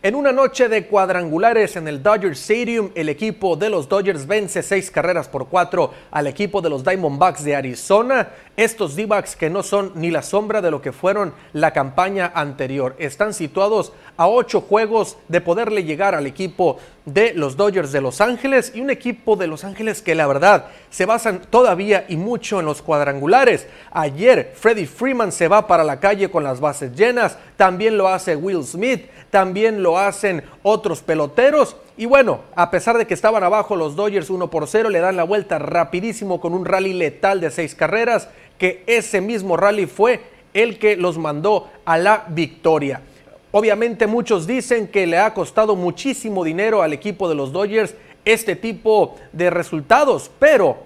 En una noche de cuadrangulares en el Dodger Stadium, el equipo de los Dodgers vence seis carreras por cuatro al equipo de los Diamondbacks de Arizona. Estos D-backs que no son ni la sombra de lo que fueron la campaña anterior. Están situados a ocho juegos de poderle llegar al equipo de los Dodgers de Los Ángeles y un equipo de Los Ángeles que la verdad se basan todavía y mucho en los cuadrangulares. Ayer Freddie Freeman se va para la calle con las bases llenas también lo hace Will Smith, también lo hacen otros peloteros. Y bueno, a pesar de que estaban abajo los Dodgers 1 por 0, le dan la vuelta rapidísimo con un rally letal de seis carreras, que ese mismo rally fue el que los mandó a la victoria. Obviamente muchos dicen que le ha costado muchísimo dinero al equipo de los Dodgers este tipo de resultados, pero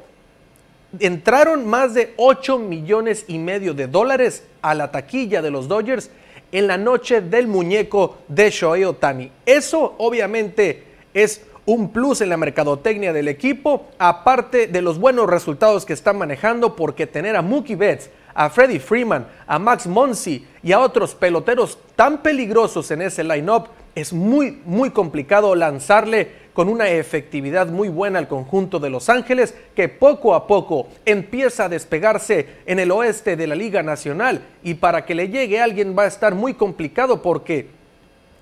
entraron más de 8 millones y medio de dólares a la taquilla de los Dodgers en la noche del muñeco de Shohei Otani. Eso obviamente es un plus en la mercadotecnia del equipo, aparte de los buenos resultados que están manejando, porque tener a Mookie Betts, a Freddie Freeman, a Max Monsi y a otros peloteros tan peligrosos en ese lineup es muy, muy complicado lanzarle con una efectividad muy buena al conjunto de Los Ángeles, que poco a poco empieza a despegarse en el oeste de la Liga Nacional y para que le llegue alguien va a estar muy complicado porque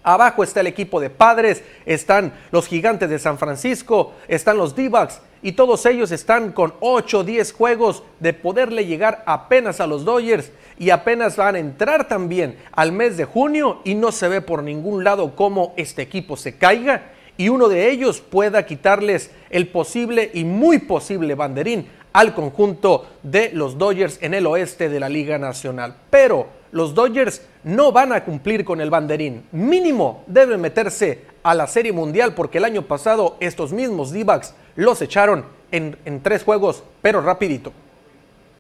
Abajo está el equipo de Padres, están los Gigantes de San Francisco, están los d y todos ellos están con 8 o 10 juegos de poderle llegar apenas a los Dodgers y apenas van a entrar también al mes de junio y no se ve por ningún lado cómo este equipo se caiga y uno de ellos pueda quitarles el posible y muy posible banderín al conjunto de los Dodgers en el oeste de la Liga Nacional. Pero los Dodgers no van a cumplir con el banderín. Mínimo deben meterse a la Serie Mundial porque el año pasado estos mismos d los echaron en, en tres juegos, pero rapidito.